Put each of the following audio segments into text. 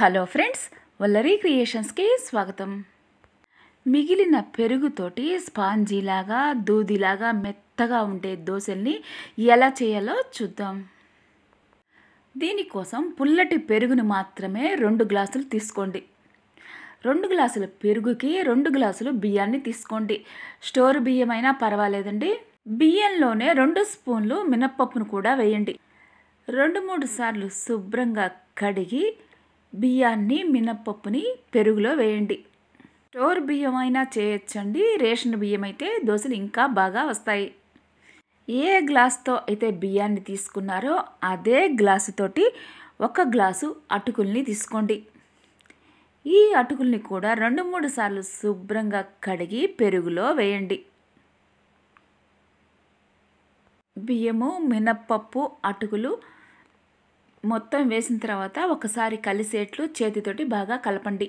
hello friends Vallari క్రియేషన్స్కి స్వాగతం మిగిలిన పెరుగుతోటి స్పాంజీలాగా దూదిలాగా మెత్తగా ఉండే దోశల్ని ఎలా చేయాలో చూద్దాం దీనికోసం పుల్లటి పెరుగును మాత్రమే రెండు గ్లాసులు తీసుకోండి రెండు గ్లాసుల పెరుగుకి రెండు గ్లాసులు బియ్యాన్ని తీసుకోండి స్టోర్ బియ్యమైనా పర్వాలేదండి బియ్యంలోనే రెండు స్పూన్లు మినప్పప్పును కూడా వేయండి రెండు మూడు సార్లు శుభ్రంగా కడిగి బియ్యాన్ని మినప్పప్పుని పెరుగులో వేయండి స్టోర్ బియ్యం అయినా చేయొచ్చండి రేషన్ బియ్యం అయితే దోశలు ఇంకా బాగా వస్తాయి ఏ గ్లాస్తో అయితే బియ్యాన్ని తీసుకున్నారో అదే గ్లాసుతోటి ఒక గ్లాసు అటుకుల్ని తీసుకోండి ఈ అటుకుల్ని కూడా రెండు మూడు సార్లు శుభ్రంగా కడిగి పెరుగులో వేయండి బియ్యము మినప్పప్పు అటుకులు మొత్తం వేసిన తర్వాత ఒకసారి కలిసేట్లు చేతితోటి బాగా కలపండి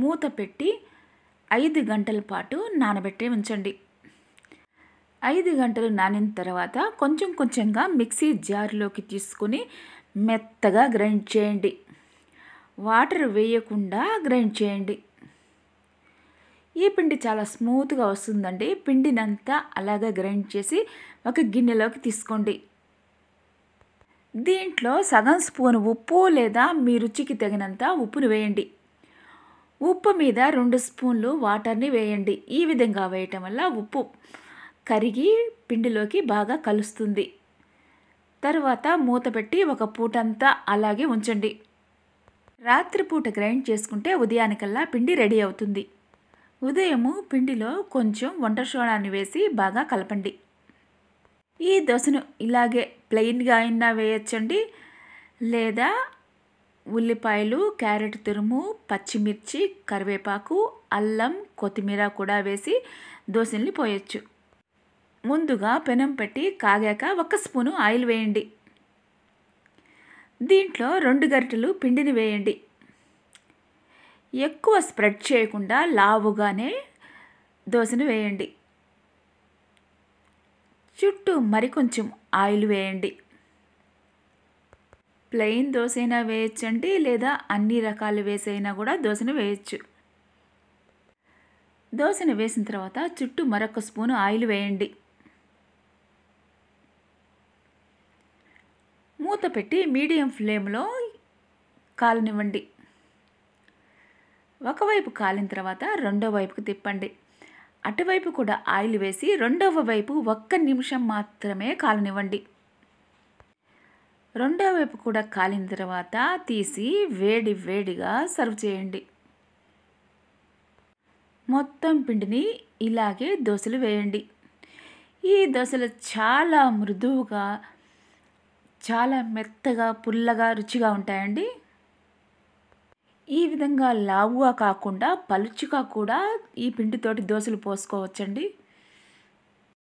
మూత పెట్టి ఐదు గంటల పాటు నానబెట్టి ఉంచండి ఐదు గంటలు నానిన తర్వాత కొంచెం కొంచెంగా మిక్సీ జార్లోకి తీసుకుని మెత్తగా గ్రైండ్ చేయండి వాటర్ వేయకుండా గ్రైండ్ చేయండి ఈ పిండి చాలా స్మూత్గా వస్తుందండి పిండినంతా అలాగే గ్రైండ్ చేసి ఒక గిన్నెలోకి తీసుకోండి దీంట్లో సగం స్పూన్ ఉప్పు లేదా మీ రుచికి తగినంత ఉప్పును వేయండి ఉప్పు మీద రెండు స్పూన్లు వాటర్ని వేయండి ఈ విధంగా వేయటం వల్ల ఉప్పు కరిగి పిండిలోకి బాగా కలుస్తుంది తర్వాత మూత పెట్టి ఒక పూటంతా అలాగే ఉంచండి రాత్రిపూట గ్రైండ్ చేసుకుంటే ఉదయానికల్లా పిండి రెడీ అవుతుంది ఉదయము పిండిలో కొంచెం వంట సోడాన్ని వేసి బాగా కలపండి ఈ దోశను ఇలాగే ప్లెయిన్గా అయినా వేయచ్చండి లేదా ఉల్లిపాయలు క్యారెట్ తురుము పచ్చిమిర్చి కరివేపాకు అల్లం కొత్తిమీర కూడా వేసి దోశల్ని పోయొచ్చు ముందుగా పెనం పెట్టి కాగాక ఒక స్పూను ఆయిల్ వేయండి దీంట్లో రెండు గరిటెలు పిండిని వేయండి ఎక్కువ స్ప్రెడ్ చేయకుండా లావుగానే దోశను వేయండి చుట్టూ మరికొంచెం ఆయిల్ వేయండి ప్లెయిన్ దోశ అయినా వేయచ్చండి లేదా అన్ని రకాలు వేసైనా కూడా దోశను వేయచ్చు దోశను వేసిన తర్వాత చుట్టూ మరొక స్పూను ఆయిల్ వేయండి మూత పెట్టి మీడియం ఫ్లేమ్లో కాలనివ్వండి ఒకవైపు కాలిన తర్వాత రెండో వైపుకు తిప్పండి అటువైపు కూడా ఆయిల్ వేసి రెండవ వైపు ఒక్క నిమిషం మాత్రమే కాలనివ్వండి రెండవ వైపు కూడా కాలిన తర్వాత తీసి వేడి వేడిగా సర్వ్ చేయండి మొత్తం పిండిని ఇలాగే దోశలు వేయండి ఈ దోశలు చాలా మృదువుగా చాలా మెత్తగా పుల్లగా రుచిగా ఉంటాయండి ఈ విధంగా లావుగా కాకుండా పలుచుగా కూడా ఈ పిండితోటి దోశలు పోసుకోవచ్చండి